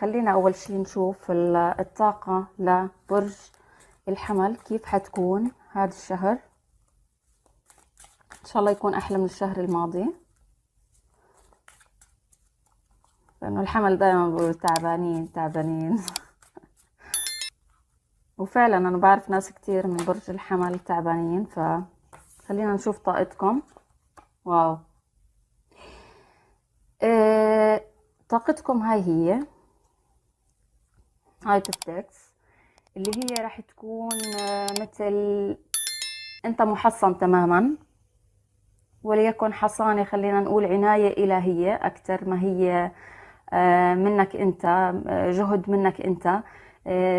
خلينا اول شي نشوف الطاقة لبرج الحمل كيف حتكون هذا الشهر ان شاء الله يكون احلى من الشهر الماضي لانه الحمل دائما بيقولوا تعبانين تعبانين وفعلا انا بعرف ناس كتير من برج الحمل تعبانين فخلينا نشوف طاقتكم واو إيه طاقتكم هاي هي هايت اوف تكس اللي هي راح تكون آه، مثل انت محصن تماما وليكن حصانة خلينا نقول عناية إلهية أكثر ما هي آه، منك أنت آه، جهد منك أنت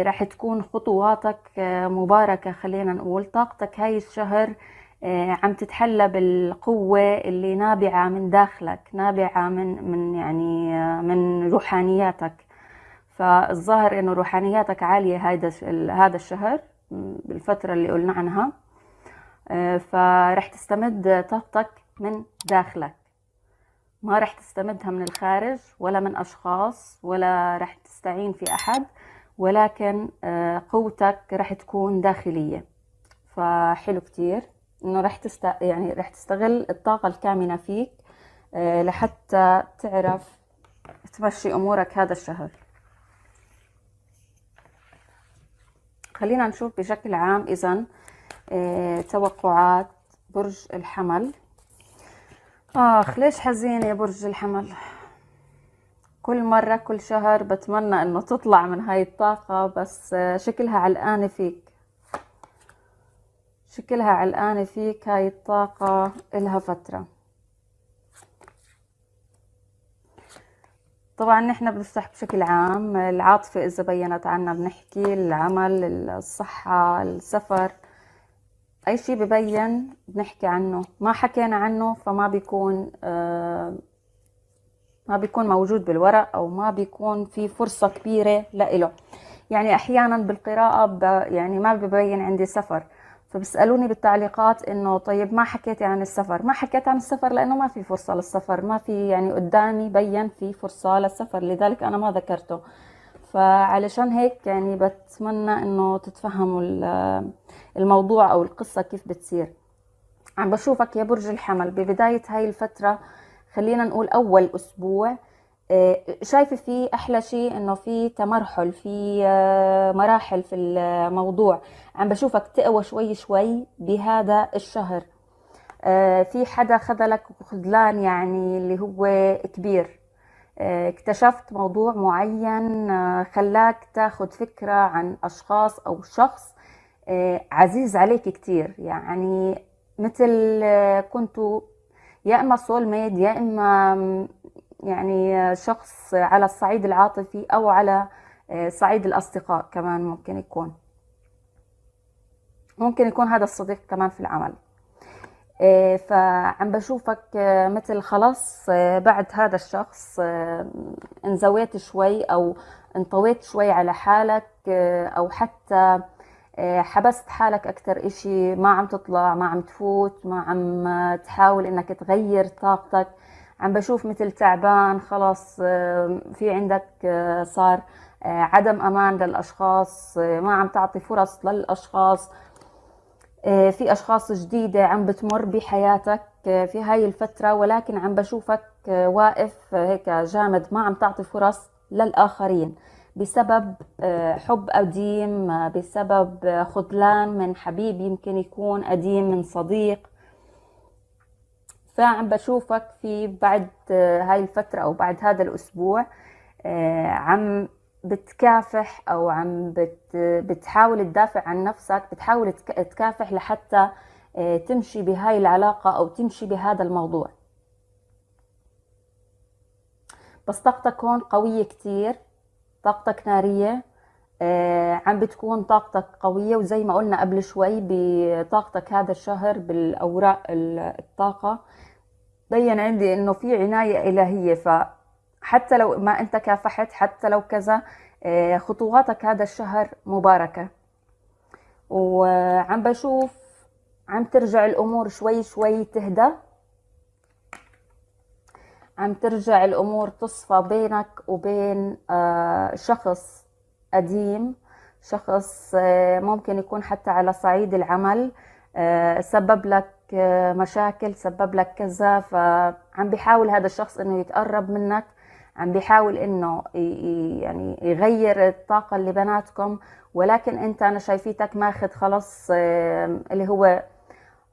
راح تكون خطواتك مباركة خلينا نقول طاقتك هاي الشهر عم تتحلى بالقوة اللي نابعة من داخلك نابعة من من يعني من روحانياتك فالظاهر انه روحانياتك عالية هيدا هذا الشهر بالفترة اللي قلنا عنها آه، فرح تستمد طاقتك من داخلك ما رح تستمدها من الخارج ولا من أشخاص ولا رح تستعين في أحد ولكن آه، قوتك رح تكون داخلية فحلو كتير إنه رح تست يعني رح تستغل الطاقة الكامنة فيك آه، لحتى تعرف تمشي أمورك هذا الشهر خلينا نشوف بشكل عام اذا آه، توقعات برج الحمل اخ ليش حزين يا برج الحمل كل مرة كل شهر بتمنى انه تطلع من هاي الطاقة بس آه، شكلها علقانة فيك شكلها علقانة فيك هاي الطاقة إلها فترة طبعا نحن بنفتح بشكل عام العاطفة إذا بينت عنا بنحكي العمل الصحة السفر أي شيء ببين بنحكي عنه ما حكينا عنه فما بيكون آه، ما بيكون موجود بالورق أو ما بيكون في فرصة كبيرة لإله يعني أحيانا بالقراءة يعني ما ببين عندي سفر فبسالوني بالتعليقات انه طيب ما حكيتي عن السفر ما حكيت عن السفر لانه ما في فرصه للسفر ما في يعني قدامي بين في فرصه للسفر لذلك انا ما ذكرته فعلشان هيك يعني بتمنى انه تتفهموا الموضوع او القصه كيف بتصير عم بشوفك يا برج الحمل ببدايه هاي الفتره خلينا نقول اول اسبوع آه، شايفه فيه احلى شيء انه في تمرحل في آه، مراحل في الموضوع عم بشوفك تقوى شوي شوي بهذا الشهر آه، في حدا خذلك خذلان يعني اللي هو كبير اكتشفت موضوع معين خلاك تاخذ فكرة عن أشخاص أو شخص عزيز عليك كثير يعني مثل كنتوا يا إما سول ميد يا إما يعني شخص على الصعيد العاطفي أو على آه، صعيد الأصدقاء كمان ممكن يكون ممكن يكون هذا الصديق كمان في العمل آه، فعم بشوفك آه، مثل خلاص بعد هذا الشخص انزويت شوي او انطويت شوي على حالك او حتى حبست حالك اكثر اشي ما عم تطلع ما عم تفوت ما عم تحاول انك تغير طاقتك عم بشوف مثل تعبان خلاص آه، في عندك آه، صار آه، عدم امان للاشخاص ما عم تعطي فرص للاشخاص في اشخاص جديده عم بتمر بحياتك في هاي الفتره ولكن عم بشوفك واقف هيك جامد ما عم تعطي فرص للاخرين بسبب حب قديم بسبب خذلان من حبيب يمكن يكون قديم من صديق فعم بشوفك في بعد آه، هاي الفترة أو بعد هذا الأسبوع آه، عم بتكافح أو عم بت بتحاول تدافع عن نفسك بتحاول تكافح لحتى آه، تمشي بهاي العلاقة أو تمشي بهذا الموضوع بس طاقتك هون قوية كتير طاقتك نارية عم بتكون طاقتك قوية وزي ما قلنا قبل شوي بطاقتك هذا الشهر بالأوراق الطاقة بين عندي انه في عناية الهية فحتى لو ما انت كافحت حتى لو كذا آه، خطواتك هذا الشهر مباركة وعم بشوف عم ترجع الامور شوي شوي تهدى عم ترجع الامور تصفى بينك وبين آه، شخص قديم شخص آه، ممكن يكون حتى على صعيد العمل سبب لك مشاكل سبب لك كذا فعم بيحاول هذا الشخص انه يتقرب منك عم بيحاول انه يعني يغير الطاقه اللي بناتكم ولكن انت انا شايفيتك ماخذ خلص اللي هو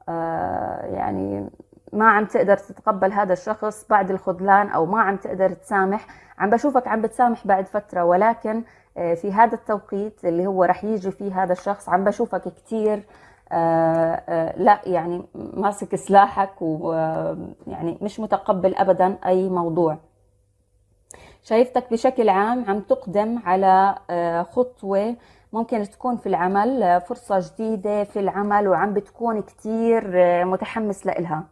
آه، يعني ما عم تقدر تتقبل هذا الشخص بعد الخذلان او ما عم تقدر تسامح عم بشوفك عم بتسامح بعد فتره ولكن آه، في هذا التوقيت اللي هو رح يجي فيه هذا الشخص عم بشوفك كثير آه، آه، لا يعني ماسك سلاحك ويعني آه، مش متقبل ابدا اي موضوع شايفتك بشكل عام عم تقدم على خطوه ممكن تكون في العمل فرصة جديدة في العمل وعم بتكون كتير متحمس لإلها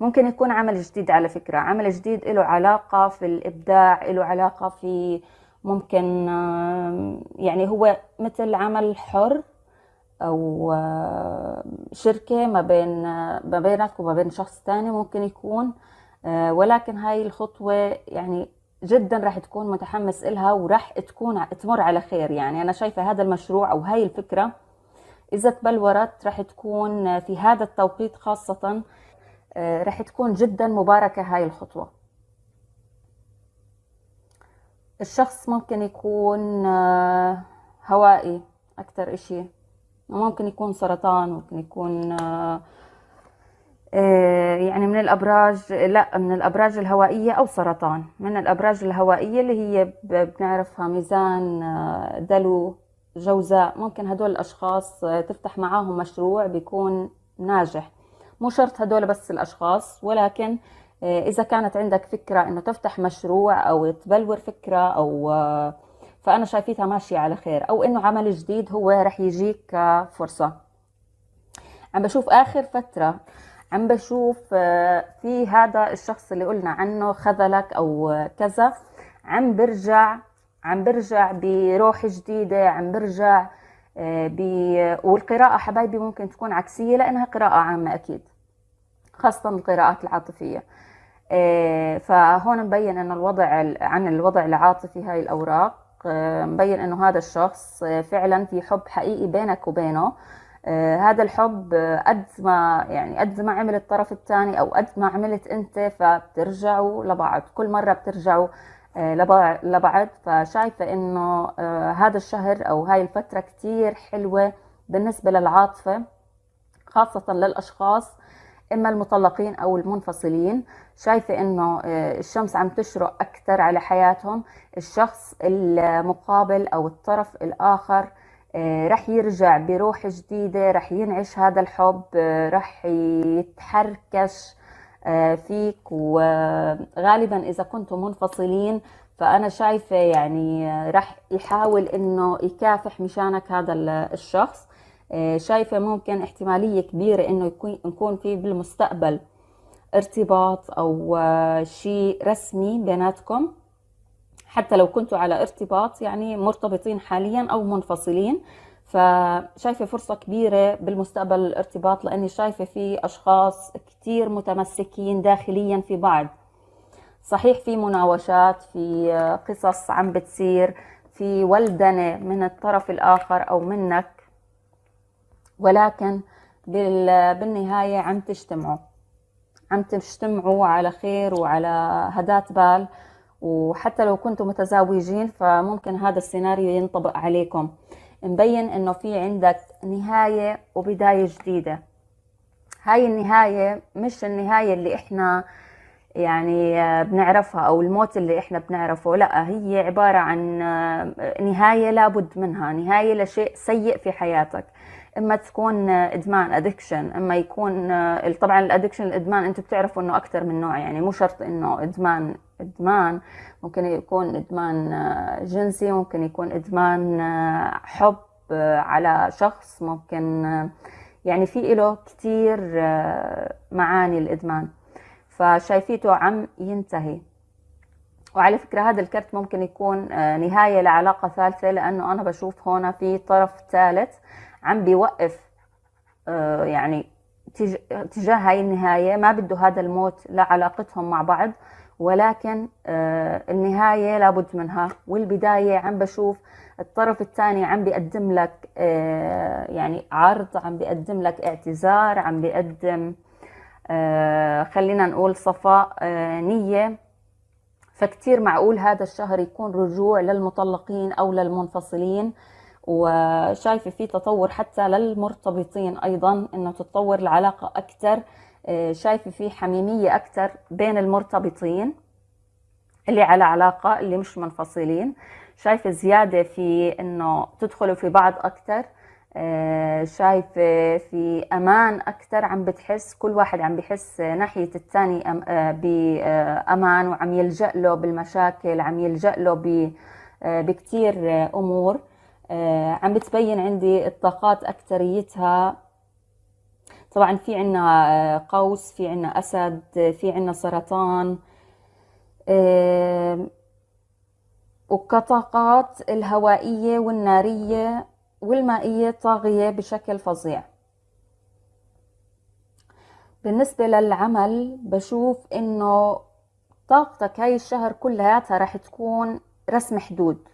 ممكن يكون عمل جديد على فكرة عمل جديد له علاقة في الإبداع له علاقة في ممكن يعني هو مثل عمل حر او آه، شركه ما بين ما بينك وما بين شخص تاني ممكن يكون آه، ولكن هاي الخطوه يعني جدا راح تكون متحمس إلها وراح تكون تمر على خير يعني أنا شايفة هذا المشروع أو هاي الفكرة إذا تبلورت راح تكون في هذا التوقيت خاصة آه، راح تكون جدا مباركة هاي الخطوة الشخص ممكن يكون هوائي أكثر إشي ممكن يكون سرطان ممكن يكون آه، آه، يعني من الابراج لا من الابراج الهوائيه او سرطان من الابراج الهوائيه اللي هي بنعرفها ميزان آه، دلو جوزاء ممكن هدول الاشخاص تفتح معاهم مشروع بيكون ناجح مو شرط هدول بس الاشخاص ولكن اذا كانت عندك فكره انه تفتح مشروع او تبلور فكره او فانا شايفيتها ماشيه على خير او انه عمل جديد هو رح يجيك آه, فرصه عم بشوف اخر فتره عم بشوف آه, في هذا الشخص اللي قلنا عنه خذلك او آه, كذا عم برجع عم برجع بروح جديده عم برجع ب... والقراءة حبايبي ممكن تكون عكسية لأنها قراءة عامة أكيد خاصة القراءات العاطفية فهون مبين أن الوضع عن الوضع العاطفي هاي الأوراق مبين انه هذا الشخص آه، فعلا في حب حقيقي بينك وبينه آه، هذا الحب آه، قد ما يعني قد ما عمل الطرف الثاني او قد ما عملت انت فبترجعوا لبعض كل مره بترجعوا لبعض فشايفه انه هذا الشهر او هاي الفتره كثير حلوه بالنسبه للعاطفه خاصه للاشخاص اما المطلقين او المنفصلين شايفه انه آه، الشمس عم تشرق اكثر على حياتهم الشخص المقابل او الطرف الاخر آه، رح يرجع بروح جديده رح ينعش هذا الحب آه، رح يتحركش فيك وغالبا اذا كنتم منفصلين فانا شايفه يعني رح يحاول انه يكافح مشانك هذا الشخص آه، شايفه ممكن احتماليه كبيره انه يكون نكون في بالمستقبل ارتباط او آه، شيء رسمي بيناتكم حتى لو كنتوا على ارتباط يعني مرتبطين حاليا او منفصلين فشايفه فرصه كبيره بالمستقبل الارتباط لاني شايفه في اشخاص كثير متمسكين داخليا في بعض صحيح في مناوشات في آه، قصص عم بتصير في ولدنه من الطرف الاخر او منك ولكن بالنهاية عم تجتمعوا عم تجتمعوا على خير وعلى هدات بال وحتى لو كنتم متزوجين فممكن هذا السيناريو ينطبق عليكم مبين انه في عندك نهاية وبداية جديدة هاي النهاية مش النهاية اللي احنا يعني بنعرفها او الموت اللي احنا بنعرفه لا هي عبارة عن نهاية لابد منها نهاية لشيء سيء في حياتك اما تكون ادمان ادكشن اما يكون آه، طبعا الادكشن الادمان انتم بتعرفوا انه اكثر من نوع يعني مو شرط انه ادمان ادمان ممكن يكون ادمان آه، جنسي ممكن يكون ادمان آه، حب على شخص ممكن يعني في له كثير معاني الادمان فشايفيته عم ينتهي وعلى فكرة هذا الكرت ممكن يكون نهاية لعلاقة ثالثة لأنه أنا بشوف هنا في طرف ثالث عم بيوقف آه، يعني تجاه هاي النهاية ما بده هذا الموت لعلاقتهم مع بعض ولكن آه، النهاية لابد منها والبداية عم بشوف الطرف الثاني عم بيقدم لك آه، يعني عرض عم بيقدم لك اعتذار عم بيقدم خلينا نقول صفاء نية فكتير معقول هذا الشهر يكون رجوع للمطلقين أو للمنفصلين وشايفة في تطور حتى للمرتبطين أيضا أنه تتطور العلاقة أكثر آه، شايفة في حميمية أكثر بين المرتبطين اللي على علاقة اللي مش منفصلين شايفة زيادة في أنه تدخلوا في بعض أكثر آه، شايفة في أمان أكثر عم بتحس كل واحد عم بحس ناحية الثاني آه، بأمان وعم يلجأ له بالمشاكل عم يلجأ له بكثير أمور آه، عم بتبين عندي الطاقات أكتريتها طبعا في عنا آه، قوس في عنا أسد في عنا سرطان آه، وكطاقات الهوائية والنارية والمائية طاغية بشكل فظيع بالنسبة للعمل بشوف إنه طاقتك هاي الشهر كلياتها رح تكون رسم حدود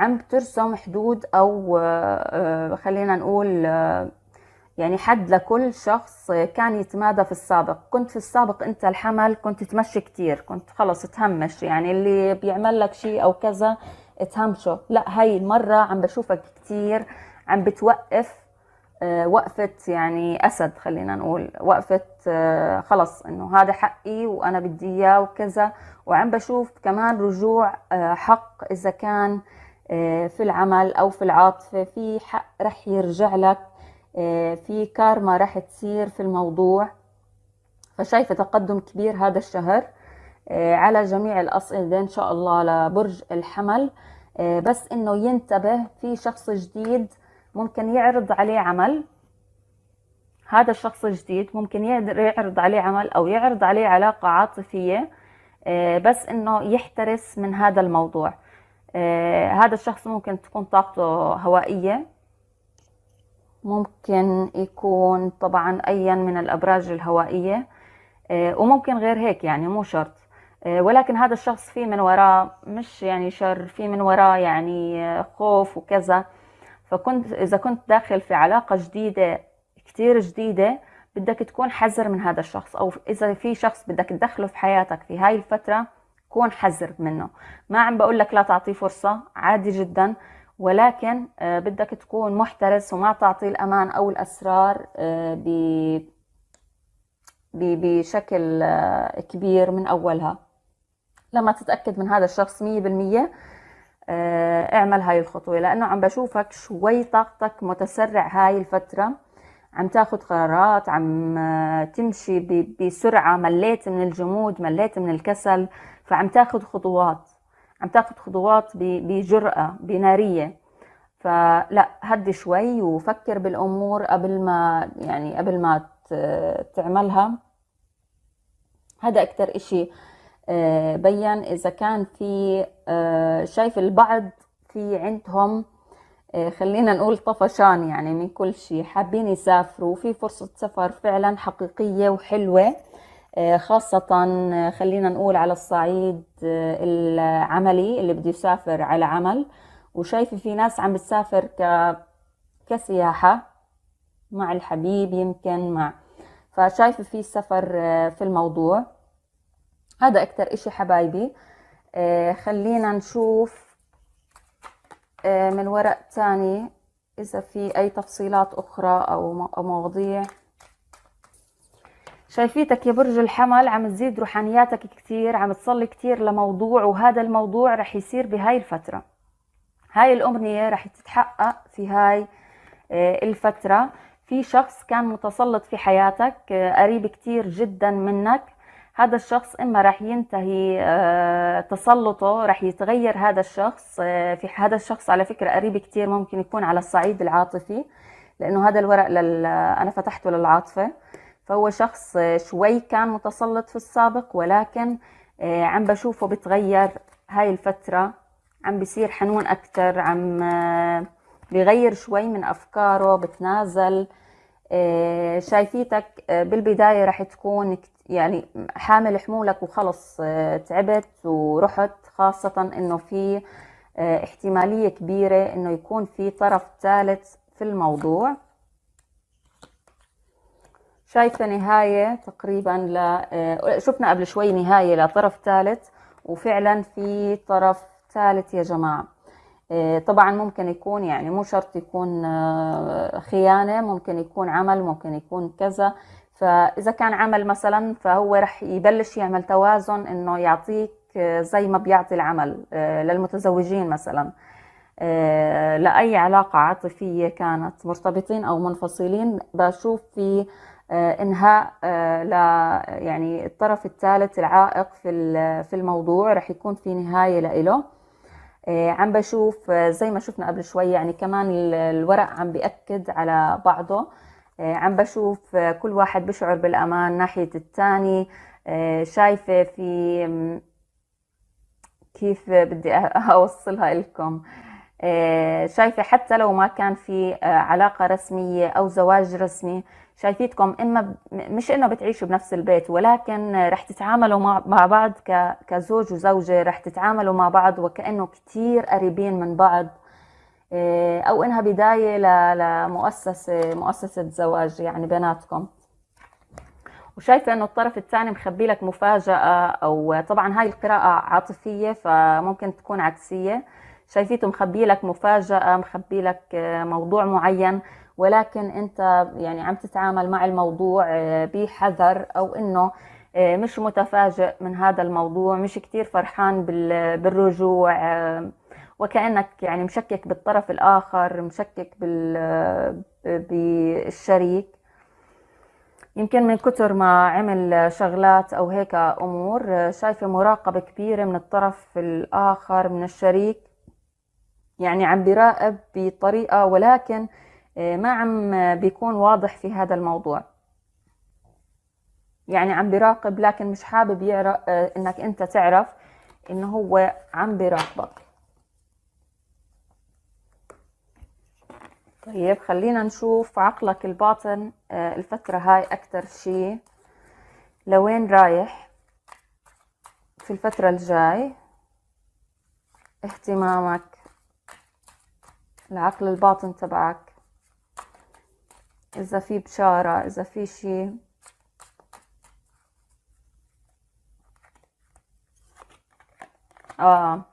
عم بترسم حدود او آه، خلينا نقول آه، يعني حد لكل شخص كان يتمادى في السابق كنت في السابق انت الحمل كنت تمشي كتير كنت خلص تهمش يعني اللي بيعمل لك شيء او كذا تهمشه لا هاي المرة عم بشوفك كتير عم بتوقف آه، وقفة يعني أسد خلينا نقول وقفة خلص إنه هذا حقي وأنا بدي إياه وكذا وعم بشوف كمان رجوع حق إذا كان آه، في العمل او في العاطفه في حق رح يرجع لك آه، في كارما رح تصير في الموضوع فشايفه تقدم كبير هذا الشهر آه، على جميع الاصعده ان شاء الله لبرج الحمل بس انه ينتبه في شخص جديد ممكن يعرض عليه عمل هذا الشخص الجديد ممكن يعرض عليه عمل او يعرض عليه علاقه عاطفيه بس انه يحترس من هذا الموضوع آه، هذا الشخص ممكن تكون طاقته هوائية ممكن يكون طبعا أيا من الأبراج الهوائية آه، وممكن غير هيك يعني مو شرط آه، ولكن هذا الشخص في من وراه مش يعني شر في من وراه يعني خوف وكذا فكنت إذا كنت داخل في علاقة جديدة كتير جديدة بدك تكون حذر من هذا الشخص أو إذا في شخص بدك تدخله في حياتك في هاي الفترة كون حذر منه ما عم بقول لك لا تعطيه فرصة عادي جدا ولكن آه، بدك تكون محترس وما تعطيه الأمان أو الأسرار آه، بشكل آه، كبير من أولها لما تتأكد من هذا الشخص مية بالمية اعمل هاي الخطوة لأنه عم بشوفك شوي طاقتك متسرع هاي الفترة عم تاخد قرارات عم تمشي بسرعة مليت من الجمود مليت من الكسل فعم تاخذ خطوات عم تاخذ خطوات بجرأة بنارية فلا هدي شوي وفكر بالأمور قبل ما يعني قبل ما تعملها هذا أكثر إشي آه، بين إذا كان في آه، شايف البعض في عندهم آه، خلينا نقول طفشان يعني من كل شيء حابين يسافروا في فرصة سفر فعلا حقيقية وحلوة آه، خاصة آه، خلينا نقول على الصعيد آه، العملي اللي بده يسافر على عمل وشايفة في ناس عم بتسافر ك... كسياحة مع الحبيب يمكن مع فشايفة في السفر في الموضوع هذا أكتر إشي حبايبي خلينا نشوف من ورق تاني إذا في أي تفصيلات أخرى أو مواضيع شايفيتك يا برج الحمل عم تزيد روحانياتك كتير عم تصلي كتير لموضوع وهذا الموضوع رح يصير بهاي الفترة هاي الأمنية رح تتحقق في هاي آه، الفترة في شخص كان متسلط في حياتك آه، قريب كتير جدا منك هذا الشخص إما رح ينتهي آه، تسلطه رح يتغير هذا الشخص في هذا الشخص على فكرة قريب كتير ممكن يكون على الصعيد العاطفي لأنه هذا الورق لل... أنا فتحته للعاطفة فهو شخص شوي كان متسلط في السابق ولكن آه، عم بشوفه بتغير هاي الفترة عم بصير حنون أكتر عم آه، بغير شوي من أفكاره بتنازل آه، شايفيتك بالبداية رح تكون يعني حامل حمولك وخلص تعبت ورحت خاصة إنه في احتمالية كبيرة إنه يكون في طرف ثالث في الموضوع شايفة نهاية تقريبا ل... آه، شفنا قبل شوي نهاية لطرف ثالث وفعلا في طرف ثالث يا جماعة آه، طبعا ممكن يكون يعني مو شرط يكون آه، خيانة ممكن يكون عمل ممكن يكون كذا فإذا كان عمل مثلا فهو رح يبلش يعمل توازن إنه يعطيك زي ما بيعطي العمل للمتزوجين مثلا لأي علاقة عاطفية كانت مرتبطين أو منفصلين بشوف في آه، انهاء آه، ل يعني الطرف الثالث العائق في في الموضوع رح يكون في نهايه لإله آه، عم بشوف زي ما شفنا قبل شوي يعني كمان الورق عم بيأكد على بعضه عم بشوف كل واحد بشعر بالأمان ناحية الثاني شايفة في كيف بدي أوصلها لكم آه، شايفة حتى لو ما كان في آه، علاقة رسمية أو زواج رسمي شايفيتكم إما مش إنه بتعيشوا بنفس البيت ولكن رح تتعاملوا مع بعض كزوج وزوجة رح تتعاملوا مع بعض وكأنه كتير قريبين من بعض آه، أو إنها بداية لمؤسسة مؤسسة زواج يعني بيناتكم وشايفة انه الطرف الثاني مخبي لك مفاجأة او طبعا هاي القراءة عاطفية فممكن تكون عكسية شايفيته مخبي لك مفاجأة مخبي لك آه، موضوع معين ولكن انت يعني عم تتعامل مع الموضوع آه، بحذر او انه آه، مش متفاجئ من هذا الموضوع مش كتير فرحان بالرجوع وكأنك يعني مشكك بالطرف الآخر مشكك بالشريك يمكن من كتر ما عمل شغلات أو هيك أمور شايفة مراقبة كبيرة من الطرف الآخر من الشريك يعني عم بيراقب بطريقة ولكن آه، ما عم بيكون واضح في هذا الموضوع يعني عم بيراقب لكن مش حابب يعرف آه، انك انت تعرف انه هو عم بيراقبك طيب خلينا نشوف عقلك الباطن آه، الفترة هاي أكتر شي لوين رايح في الفترة الجاي اهتمامك العقل الباطن تبعك إذا في بشارة إذا في شيء آه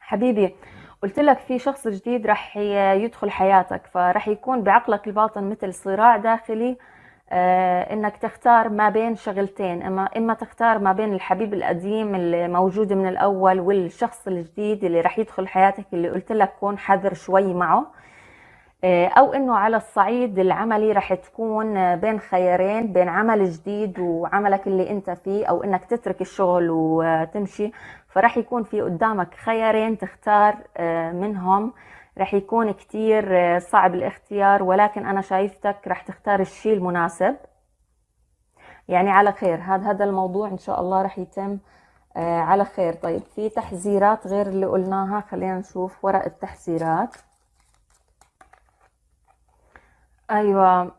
حبيبي قلت لك في شخص جديد رح يدخل حياتك فرح يكون بعقلك الباطن مثل صراع داخلي آه، انك تختار ما بين شغلتين اما اما تختار ما بين الحبيب القديم الموجود من الاول والشخص الجديد اللي رح يدخل حياتك اللي قلت لك كون حذر شوي معه آه، او انه على الصعيد العملي رح تكون بين خيارين بين عمل جديد وعملك اللي انت فيه او انك تترك الشغل وتمشي فرح يكون في قدامك خيارين تختار آه، منهم رح يكون كتير آه، صعب الاختيار ولكن أنا شايفتك رح تختار الشيء المناسب يعني على خير هذا هذا الموضوع إن شاء الله رح يتم آه، على خير طيب في تحذيرات غير اللي قلناها خلينا نشوف ورق التحذيرات أيوة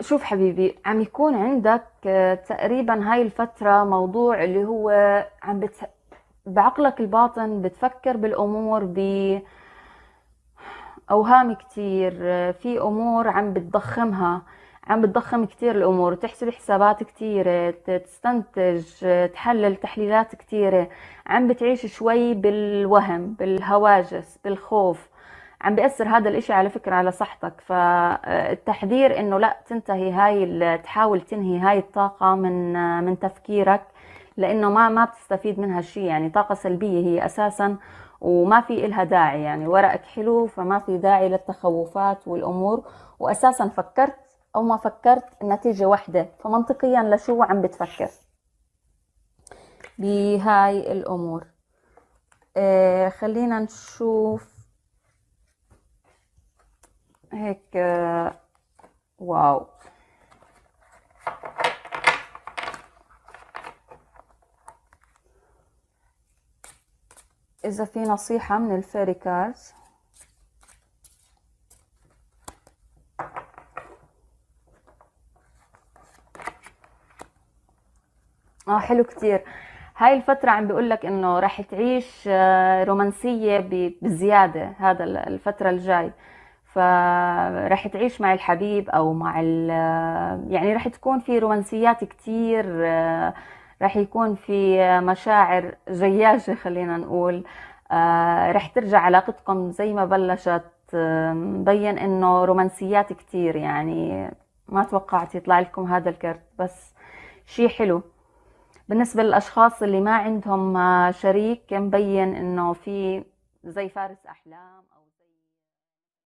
شوف حبيبي عم يكون عندك آه، تقريبا هاي الفترة موضوع اللي هو عم بت... بعقلك الباطن بتفكر بالأمور ب أوهام كتير في أمور عم بتضخمها عم بتضخم كتير الأمور تحسب حسابات كتيرة تستنتج تحلل تحليلات كتيرة عم بتعيش شوي بالوهم بالهواجس بالخوف عم بيأثر هذا الإشي على فكرة على صحتك فالتحذير آه، إنه لا تنتهي هاي تحاول تنهي هاي الطاقة من آه، من تفكيرك لانه ما ما بتستفيد منها شيء يعني طاقه سلبيه هي اساسا وما في إلها داعي يعني ورقك حلو فما في داعي للتخوفات والامور واساسا فكرت او ما فكرت النتيجه وحده فمنطقيا لشو عم بتفكر بهاي الامور آه خلينا نشوف هيك آه واو إذا في نصيحة من الفيري كاردز اه حلو كتير هاي الفترة عم بيقول لك انه راح تعيش آه، رومانسية بزيادة هذا الفترة الجاي فراح تعيش مع الحبيب او مع ال آه، يعني راح تكون في رومانسيات كتير آه، رح يكون في مشاعر جياشة خلينا نقول آه، رح ترجع علاقتكم زي ما بلشت مبين انه رومانسيات كتير يعني ما توقعت يطلع لكم هذا الكرت بس شي حلو بالنسبة للأشخاص اللي ما عندهم آه، شريك مبين إنه في زي فارس أحلام